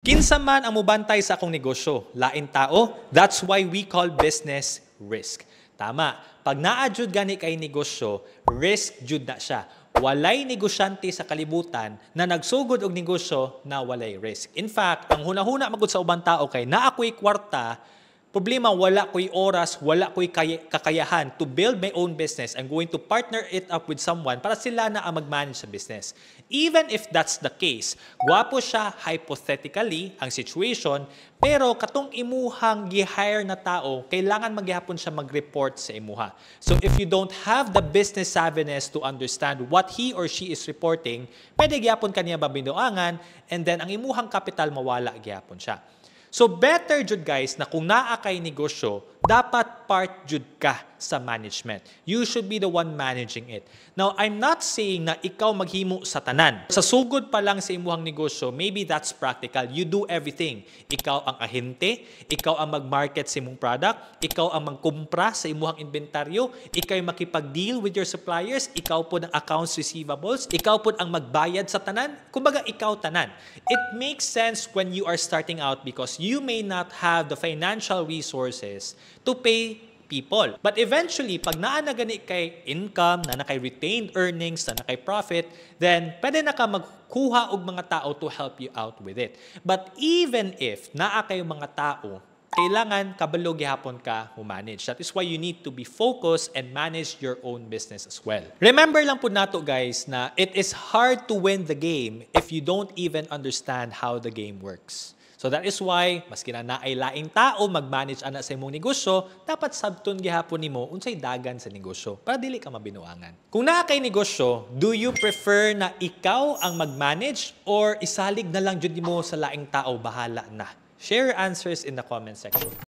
Kinsa man ang mubantay sa akong negosyo, lain tao, that's why we call business risk. Tama, pag naadjud gani kay negosyo, risk jud na siya. Walay negosyante sa kalibutan na nagsugod og negosyo na walay risk. In fact, ang huna-huna magud sa ubang tao kay naa kwarta Problema, wala ko'y oras, wala ko'y kakayahan to build my own business. I'm going to partner it up with someone para sila na ang mag-manage sa business. Even if that's the case, gwapo siya hypothetically ang situation, pero katong imuhang gi-hire na tao, kailangan magyapon siya mag-report sa imuha. So if you don't have the business savviness to understand what he or she is reporting, pwede gyapon kaniya babindoangan and then ang imuhang kapital mawala gyapon siya. So better jud guys na kung naa kay negosyo, dapat part jud ka sa management. You should be the one managing it. Now, I'm not saying na ikaw maghimo sa tanan. Sa sugod pa lang sa imuhang negosyo, maybe that's practical. You do everything. Ikaw ang ahente, ikaw ang mag-market sa imong product, ikaw ang magkumpra sa imuhang inventaryo, ikaw ang makipag-deal with your suppliers, ikaw po ng accounts receivables, ikaw po ang magbayad sa tanan. Kumbaga, ikaw tanan. It makes sense when you are starting out because you may not have the financial resources to pay people. But eventually, pag naa na gani kay income, na na kay retained earnings, na na kay profit, then pwede na ka magkuha og mga tao to help you out with it. But even if naa kayo mga tao kailangan kabalo gihapon ka humanage. That is why you need to be focused and manage your own business as well. Remember lang po nato guys na it is hard to win the game if you don't even understand how the game works. So that is why maski na naay laing mag-manage ana sa imong negosyo, dapat sabton gihapon nimo unsay dagan sa negosyo para dili ka mabinuangan. Kung naa kay negosyo, do you prefer na ikaw ang mag-manage or isalig na lang jud nimo sa laing tao bahala na? Share your answers in the comment section.